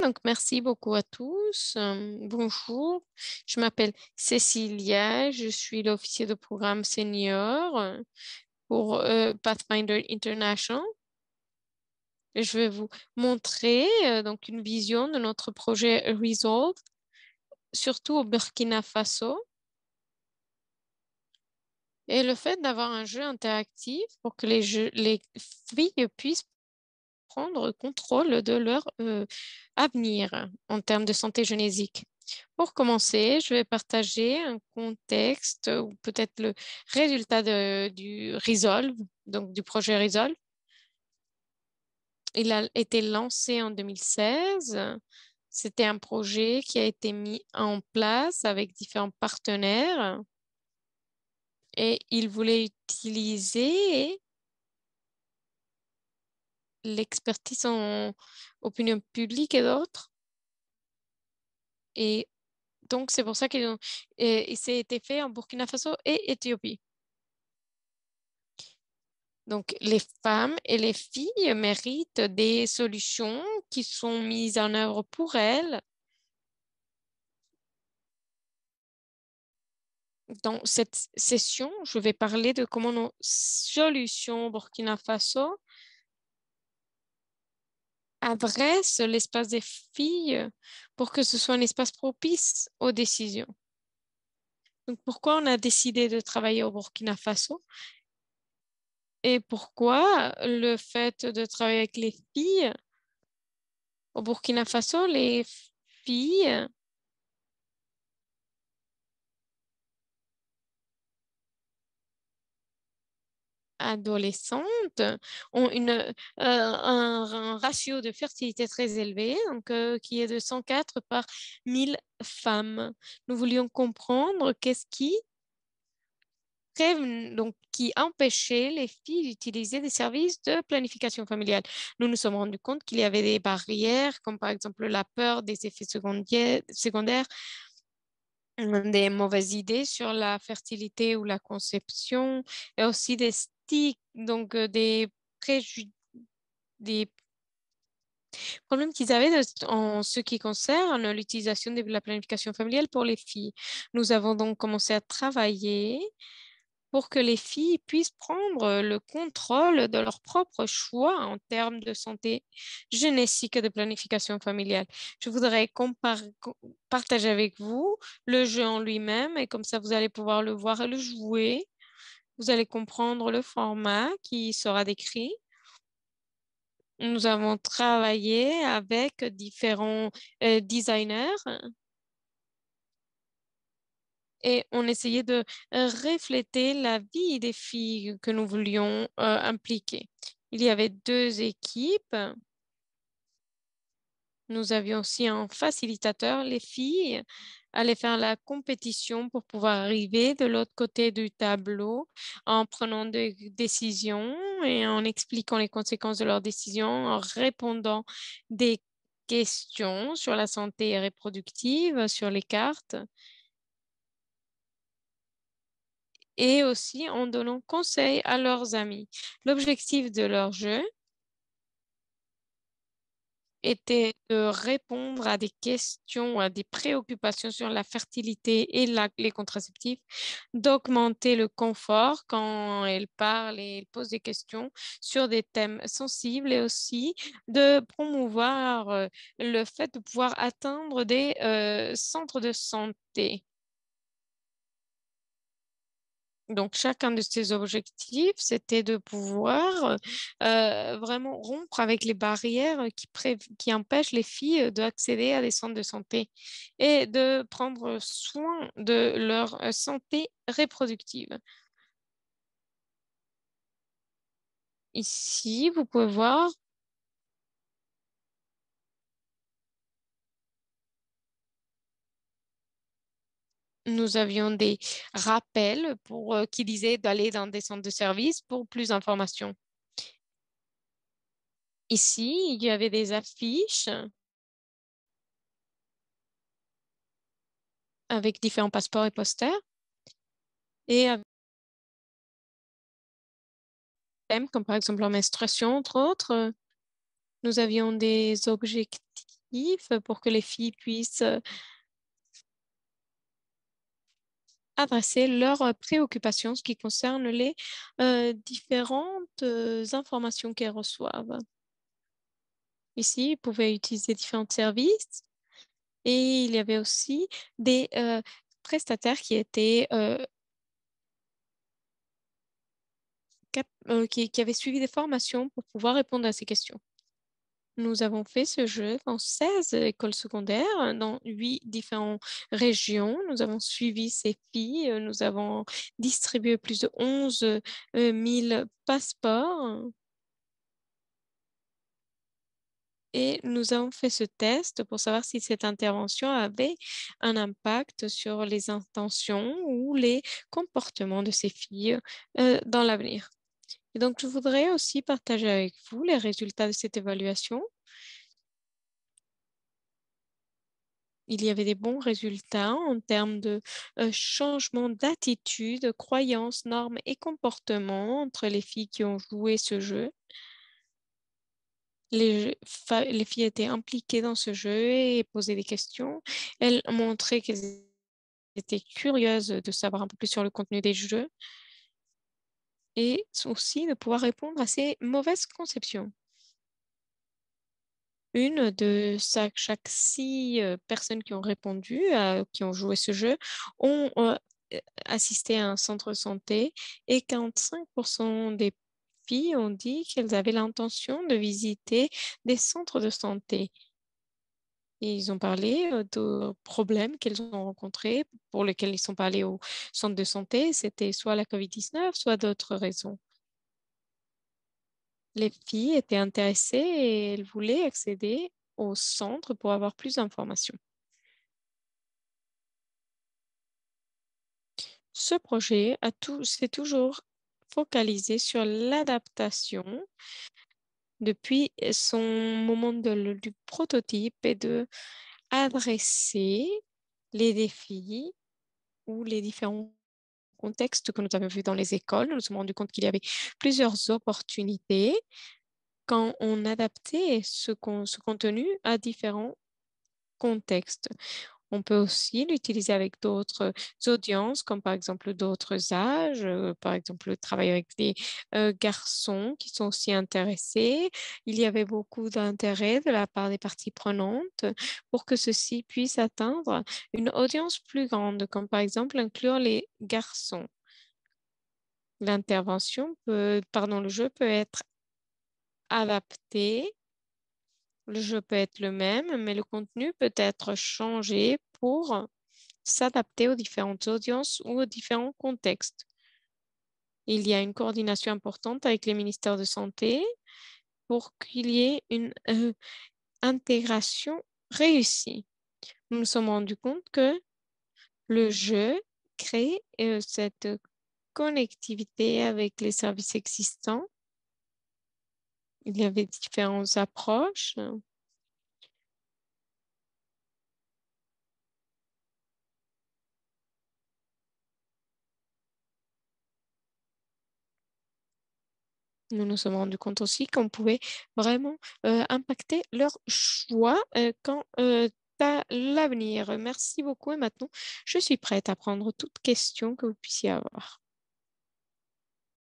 donc merci beaucoup à tous. bonjour, je m'appelle Cécilia, je suis l'officier de programme senior pour Pathfinder International. Je vais vous montrer donc une vision de notre projet Resolve, surtout au Burkina Faso. Et le fait d'avoir un jeu interactif pour que les, les filles puissent prendre contrôle de leur euh, avenir en termes de santé génétique. Pour commencer, je vais partager un contexte ou peut-être le résultat du Resolve, donc du projet Resolve. Il a été lancé en 2016. C'était un projet qui a été mis en place avec différents partenaires et il voulait utiliser l'expertise en opinion publique et d'autres. Et donc, c'est pour ça ça c'est été fait en Burkina Faso et Éthiopie. Donc, les femmes et les filles méritent des solutions qui sont mises en œuvre pour elles dans cette session, je vais parler de comment nos solutions Burkina Faso adresse l'espace des filles euh, pour que ce soit un espace propice aux décisions. Donc, pourquoi on a décidé de travailler au Burkina Faso et pourquoi le fait de travailler avec les filles au Burkina Faso, les filles adolescentes ont une, euh, un, ratio de fertilité très élevé, donc, euh, qui est de 104 par 1000 femmes. Nous voulions comprendre qu'est-ce qui donc, qui empêchait les filles d'utiliser des services de planification familiale. Nous nous sommes rendus compte qu'il y avait des barrières, comme par exemple la peur des effets secondaires, des mauvaises idées sur la fertilité ou la conception, et aussi des donc euh, des des problèmes qu'ils avaient en ce qui concerne l'utilisation de la planification familiale pour les filles. Nous avons donc commencé à travailler pour que les filles puissent prendre euh, le contrôle de leur propre choix en termes de santé génétique et de planification familiale. Je voudrais partager avec vous le jeu en lui-même et comme ça vous allez pouvoir le voir et le jouer vous allez comprendre le format qui sera décrit. Nous avons travaillé avec différents euh, designers et on essayait de refléter la vie des filles que nous voulions euh, impliquer. Il y avait deux équipes nous avions aussi un facilitateur. Les filles allaient faire la compétition pour pouvoir arriver de l'autre côté du tableau en prenant des décisions et en expliquant les conséquences de leurs décisions, en répondant des questions sur la santé reproductive, sur les cartes et aussi en donnant conseil à leurs amis. L'objectif de leur jeu était de répondre à des questions, à des préoccupations sur la fertilité et les contraceptifs, d'augmenter le confort quand elle parle et elle pose des questions sur des thèmes sensibles et aussi de promouvoir euh, le fait de pouvoir atteindre des euh, centres de santé. Donc, chacun de ces objectifs, c'était de pouvoir euh, vraiment rompre avec les barrières qui, empêchent les filles euh, d'accéder à des centres de santé et de prendre soin de leur euh, santé reproductive. Ici, vous pouvez voir nous avions des rappels pour, euh, qui disaient d'aller dans des centres de services pour plus d'informations. Ici, il y avait des affiches avec différents passeports et posters et avec comme par exemple en menstruation, entre autres. Euh, nous avions des objectifs pour que les filles puissent euh, adresser leurs préoccupations qui concerne les différentes informations qu'elles reçoivent. Ici, ils pouvaient utiliser différents services et il y avait aussi des prestataires qui étaient qui avaient suivi des formations pour pouvoir répondre à ces questions. Nous avons fait ce jeu dans 16 écoles secondaires, dans 8 différentes régions. Nous avons suivi ces filles. Euh, nous avons distribué plus de 11 000 euh, euh, passeports. Et nous avons fait ce test pour savoir si cette intervention avait un impact sur les intentions ou les comportements de ces filles dans l'avenir. Et donc, je voudrais aussi partager avec vous les résultats de cette évaluation. Il y avait des bons résultats en termes de euh, changement d'attitude, croyances, normes et comportements entre les filles qui ont joué ce jeu. Les, les filles étaient impliquées dans ce jeu et posaient des questions. Elles montraient qu'elles étaient curieuses de savoir un peu plus sur le contenu des jeux et aussi de pouvoir répondre à ces mauvaises conceptions. Une de chaque six euh, personnes qui ont répondu, euh, qui ont joué ce jeu, ont euh, assisté à un centre de santé et 45% des filles ont dit qu'elles avaient l'intention de visiter des centres de santé ils ont parlé de problèmes qu'ils ont rencontrés pour lesquels ils sont au centre de santé. C'était soit la COVID-19, soit d'autres raisons. Les filles étaient intéressées et elles voulaient accéder au centre pour avoir plus d'informations. Ce projet s'est toujours focalisé sur l'adaptation depuis euh, son moment du prototype et de adresser les défis ou les différents contextes que nous avons vus dans les écoles. Nous nous sommes rendus compte qu'il y avait plusieurs opportunités quand on adaptait ce contenu à différents contextes. On peut aussi l'utiliser avec d'autres euh, audiences, comme par exemple d'autres âges, euh, par exemple travailler avec des euh, garçons qui sont aussi intéressés. Il y avait beaucoup d'intérêt de la part des parties prenantes pour que ceci puisse atteindre une audience plus grande, comme par exemple inclure les garçons. L'intervention peut, pardon, le jeu peut être adapté le jeu peut être le même, mais le contenu peut être changé pour s'adapter aux différentes audiences ou aux différents contextes. Il y a une coordination importante avec les ministères de santé pour qu'il y ait une euh, intégration réussie. Nous nous sommes rendus compte que le jeu crée euh, cette connectivité avec les services existants il y avait différentes approches. nous nous sommes rendus compte aussi qu'on pouvait vraiment euh, impacter leur choix quant euh, quand euh, à l'avenir. Merci beaucoup et maintenant, je suis prête à prendre toute questions que vous puissiez avoir.